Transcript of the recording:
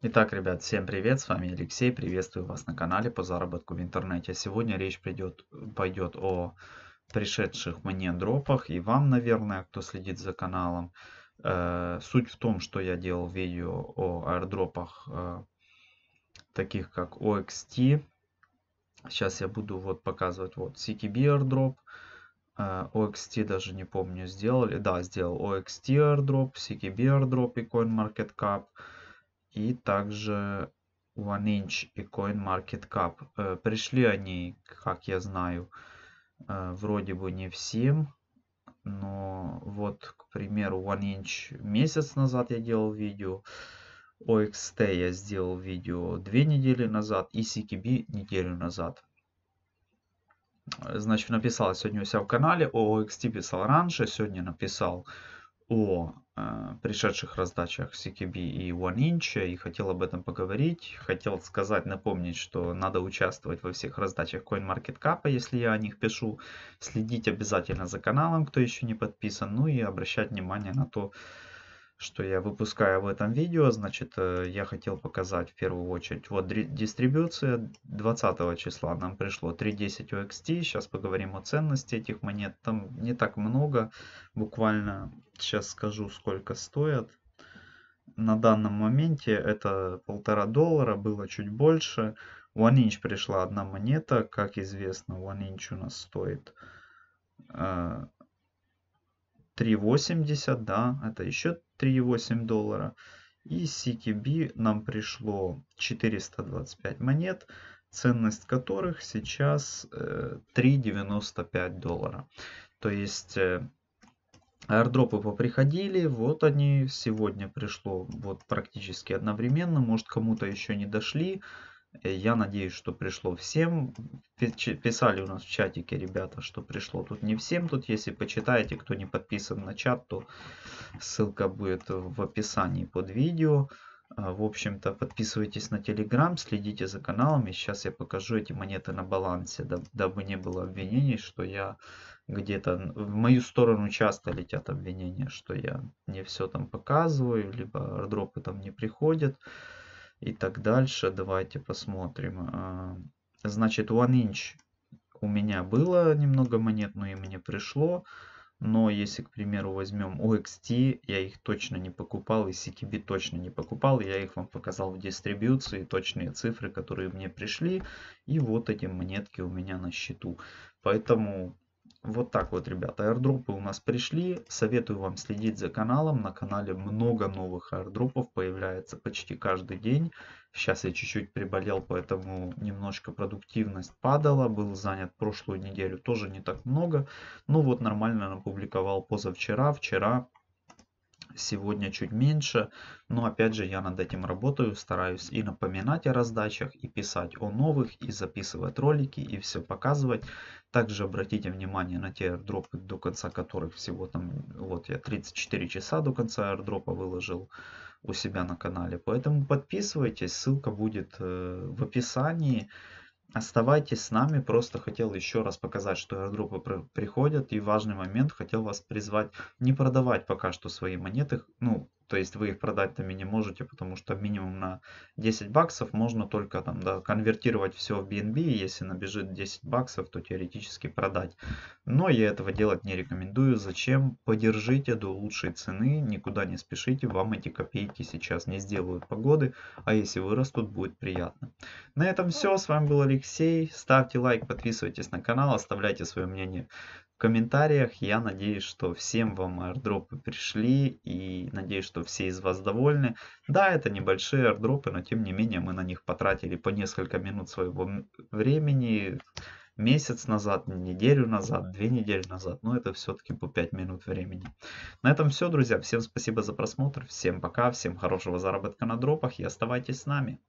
Итак, ребят, всем привет, с вами Алексей, приветствую вас на канале по заработку в интернете. Сегодня речь придет, пойдет о пришедших мне дропах и вам, наверное, кто следит за каналом. Э, суть в том, что я делал видео о аирдропах, э, таких как OXT. Сейчас я буду вот показывать вот CKB airdrop, OXT даже не помню сделали. Да, сделал OXT airdrop, CKB airdrop и CoinMarketCap. Market Cap и также OneInch и CoinMarketCap. Э, пришли они, как я знаю, э, вроде бы не всем, но вот, к примеру, OneInch месяц назад я делал видео, OXT я сделал видео две недели назад и CKB неделю назад. Э, значит, написал сегодня у себя в канале, о OXT писал раньше, сегодня написал о а, пришедших раздачах CKB и One и хотел об этом поговорить. Хотел сказать, напомнить, что надо участвовать во всех раздачах CoinMarketCap, если я о них пишу. Следить обязательно за каналом, кто еще не подписан, ну и обращать внимание на то, что я выпускаю в этом видео. Значит, э, я хотел показать в первую очередь. Вот дистрибуция 20 числа нам пришло 3.10 UXT. Сейчас поговорим о ценности этих монет. Там не так много. Буквально сейчас скажу, сколько стоят. На данном моменте это полтора доллара, было чуть больше. One Inch пришла одна монета. Как известно, One Inch у нас стоит э, 3,80, да, это еще 3,8 доллара. И CKB нам пришло 425 монет, ценность которых сейчас 3,95 э, доллара. То есть э, аирдропы поприходили, вот они, сегодня пришло вот практически одновременно, может кому-то еще не дошли, Э, я надеюсь, что пришло всем. Писали у нас в чатике, ребята, что пришло тут не всем. Тут, если почитаете, кто не подписан на чат, то ссылка будет в описании под видео. А, в общем-то, подписывайтесь на Telegram, следите за каналами. Сейчас я покажу эти монеты на балансе, дабы не было обвинений, что я где-то... В мою сторону часто летят обвинения, что я не все там показываю, либо дропы там не приходят и так дальше. Давайте посмотрим. А, значит, One Inch у меня было немного монет, но и мне пришло. Но если, к примеру, возьмем OXT, я их точно не покупал, и CKB точно не покупал. Я их вам показал в дистрибьюции, точные цифры, которые мне пришли. И вот эти монетки у меня на счету. Поэтому вот так вот, ребята, аирдропы у нас пришли. Советую вам следить за каналом. На канале много новых аирдропов появляется почти каждый день. Сейчас я чуть-чуть приболел, поэтому немножко продуктивность падала. Был занят прошлую неделю тоже не так много. Ну вот нормально напубликовал позавчера, вчера сегодня чуть меньше, но опять же я над этим работаю, стараюсь и напоминать о раздачах, и писать о новых, и записывать ролики, и все показывать. Также обратите внимание на те airdropы, до конца которых всего там, вот я 34 часа до конца airdropа выложил у себя на канале, поэтому подписывайтесь, ссылка будет э, в описании. Оставайтесь с нами, просто хотел еще раз показать, что аирдропы приходят и важный момент, хотел вас призвать не продавать пока что свои монеты, ну то есть вы их продать там и не можете, потому что минимум на 10 баксов можно только там да, конвертировать все в BNB, и если набежит 10 баксов, то теоретически продать. Но я этого делать не рекомендую. Зачем? Подержите до лучшей цены, никуда не спешите, вам эти копейки сейчас не сделают погоды, а если вырастут, будет приятно. На этом все, с вами был Алексей, ставьте лайк, подписывайтесь на канал, оставляйте свое мнение комментариях. Я надеюсь, что всем вам аирдропы пришли и надеюсь, что все из вас довольны. Да, это небольшие аирдропы, но тем не менее мы на них потратили по несколько минут своего времени. Месяц назад, неделю назад, две недели назад, но это все-таки по 5 минут времени. На этом все, друзья. Всем спасибо за просмотр, всем пока, всем хорошего заработка на дропах и оставайтесь с нами.